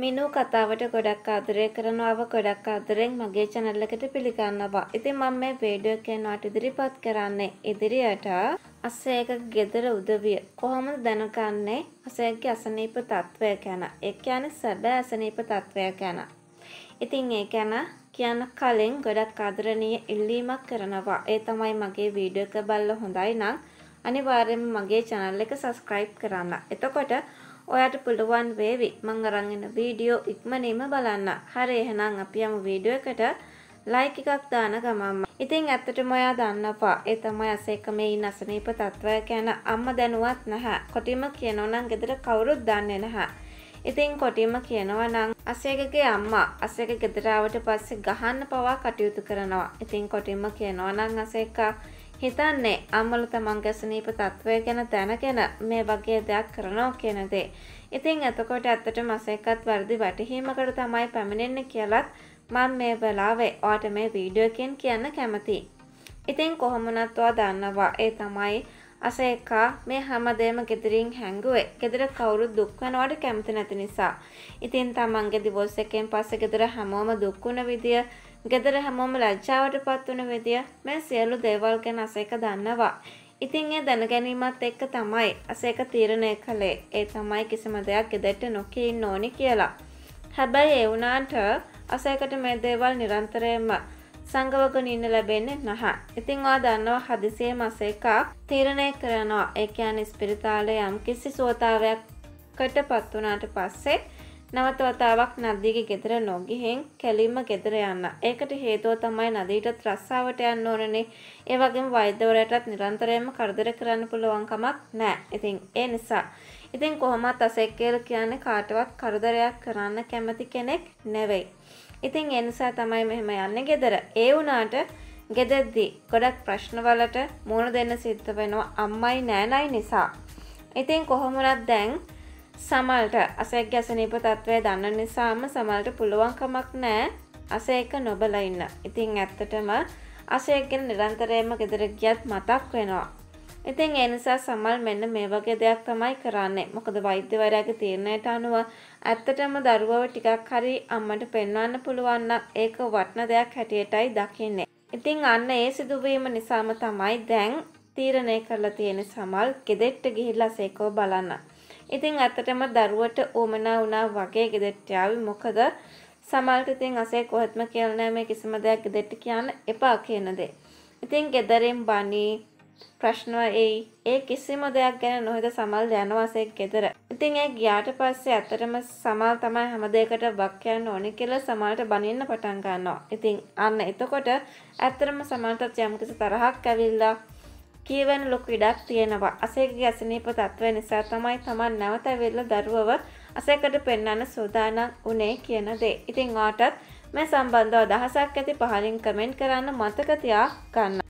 මිනූ කතාවට ගොඩක් ආදරය කරනවාව ගොඩක් ආදරෙන් මගේ channel එකට පිළිගන්නවා. ඉතින් මම මේ වීඩියෝ එක යනවාට ඉදිරිපත් කරන්නේ ඉදිරියට අසේකගේ ගෙදර උදවිය කොහොමද දැනගන්නේ අසේකගේ අසනීප තත්වය ගැන. ඒ කියන්නේ සැබෑ අසනීප තත්වය ගැන. ඉතින් ඒ ගැන කියන්න කලින් ගොඩක් ආදරණීය ඉල්ලීමක් කරනවා. ඒ තමයි මගේ වීඩියෝ එක බලලා හොඳයි නම් අනිවාර්යයෙන්ම මගේ channel එක subscribe කරන්න. එතකොට ඔයාට පුළුවන් වේවි මං අරන් එන වීඩියෝ ඉක්මනින්ම බලන්න. හරි එහෙනම් අපි යමු වීඩියෝ එකට ලයික් එකක් දාන ගමන්ම. ඉතින් ඇත්තටම ඔයා දන්නපා. ඒ තමයි අසේක මේ ඉන්න අසනීප තත්වය ගැන අම්මා දැනුවත් නැහැ. කොටිම කියනෝ නම් ගෙදර කවුරුත් දන්නේ නැහැ. ඉතින් කොටිම කියනවා නම් අසේකගේ අම්මා අසේක ගෙදරාවට පස්සේ ගහන්න පවා කටයුතු කරනවා. ඉතින් කොටිම කියනවා නම් අසේක හිතන්නේ අම්මල තමන්ගේ සනීප තත්ත්වය ගැන දැනගෙන මේ වගේ දෙයක් කරනවා කියන දේ. ඉතින් එතකොට ඇත්තටම අසේකත් වර්ධි වැටහීමකට තමයි පැමිණෙන්නේ කියලත් මම මේ වෙලාවේ ඔයාට මේ වීඩියෝ එකෙන් කියන්න කැමතියි. ඉතින් කොහොමනත් ඔයා දන්නවා ඒ තමයි අසේකා මේ හැමදේම ගෙදරින් හැංගුවේ. ගෙදර කවුරුත් දුක් වෙනවට කැමති නැති නිසා. ඉතින් තමන්ගේ දිවෝස් එකෙන් පස්සේ ගෙදර හැමෝම දුක් විදිය ගෙදර හැමෝම ලැජ්ජාවටපත් වුණ විදිය මේ සියලු දේවල් ගැන අසේක දන්නවා. ඉතින් ඒ දැනගැනීමත් එක්ක තමයි අසේක තීරණය කළේ. ඒ තමයි කිසිම දෙයක් ගෙදරට නොකී ඉන්න ඕනි කියලා. හැබැයි ඒ වුණාට අසේකට මේ දේවල් නිරන්තරයෙන්ම සංගවගෙන ඉන්න ලැබෙන්නේ නැහැ. ඉතින් ඔයා දන්නවා හදිසියෙම අසේක තීරණය කරනවා. ඒ කියන්නේ ස්පිරිතාලේ යම්කිසි සුවතාවයකට පත් වුණාට පස්සේ නැවත වතාවක් නදීගේ ගෙදර නොගිහින් කැලින්ම ගෙදර යන්න. ඒකට හේතුව තමයි නදීටත් රස්සාවට යන්න ඕනනේ. ඒ වගේම වෛද්‍යවරයාටත් නිරන්තරයෙන්ම කරදර කරන්න පුළුවන් කමක් නැහැ. ඉතින් ඒ නිසා. ඉතින් කොහොමත් අසෙක්කේල් කියන්නේ කාටවත් කරදරයක් කරන්න කැමති කෙනෙක් නෙවෙයි. ඉතින් ඒ නිසා තමයි මෙහෙම යන්නේ ගෙදර. ඒ වුණාට ගෙදරදී ගොඩක් ප්‍රශ්නවලට මුහුණ දෙන්න සිද්ධ වෙනවා අම්මයි නෑනයි නිසා. ඉතින් කොහොමුණත් දැන් සමල්ට අසෙක් ගැසනීප තත්ත්වය දන්න නිසාම සමල්ට පුළුවන්කමක් නෑ අසේක නොබල ඉන්න. ඉතිං ඇත්තටම අසයගෙන් නිරන්තරයම ගෙදර ගියත් මතක් වෙනවා. ඉතින් එනිසා සමල් මෙන්න මේ වගේ දෙයක් තමයි කරන්නේ. මොකද වෛද්‍යවරයාගේ තීරණයට අනුව ඇත්තටම දරුවව ටිකක් හරි අම්මට පෙන්වන්න පුළුවන් නම් ඒක වටන දෙයක් හැටියටයි දකින්නේ. ඉතින් අන්න ඒ සිදුවීම නිසාම තමයි දැන් තීරණය කරලා තියෙන සමල් ගෙදෙට්ට ගිහිල්ලා සේකෝ බලන්න. ඉතින් ඇත්තටම දරුවට ඕමනා වුණා වගේ ගෙදෙට්ට ආවි මොකද සමල්ට ඉතින් අසේ කොහෙත්ම කියලා නෑ මේ කිසිම දෙයක් ගෙදෙට්ට කියන්න එපා කියන දේ. ඉතින් ගෙදරින් බණී ප්‍රශ්න එයි ඒ කිසිම දෙයක් ගැන නොහෙද සමල් යනවාසේ ගෙදර. ඉතින් ඒ ගියාට පස්සේ ඇත්තටම සමල් තමයි හැම දෙයකට වක් යන්න ඕනේ කියලා සමල්ට බනින්න පටන් ගන්නවා. ඉතින් අන්න එතකොට ඇත්තටම සමල්ටත් යම්කිසි තරහක් ඇවිල්ලා කියවන ලොකු ඉඩක් තියෙනවා අසේගේ අසනීප තත්ත්වය නිසා තමයි තමන් නැවත වෙල්ල දරුවව අසකට පෙන්වන්න සූදානම් උනේ කියන දේ ඉතිං ආටත් මේ සම්බන්ධව අදහසක් ඇති පහලින් කමෙන්ට් කරන්න මතක තියා ගන්න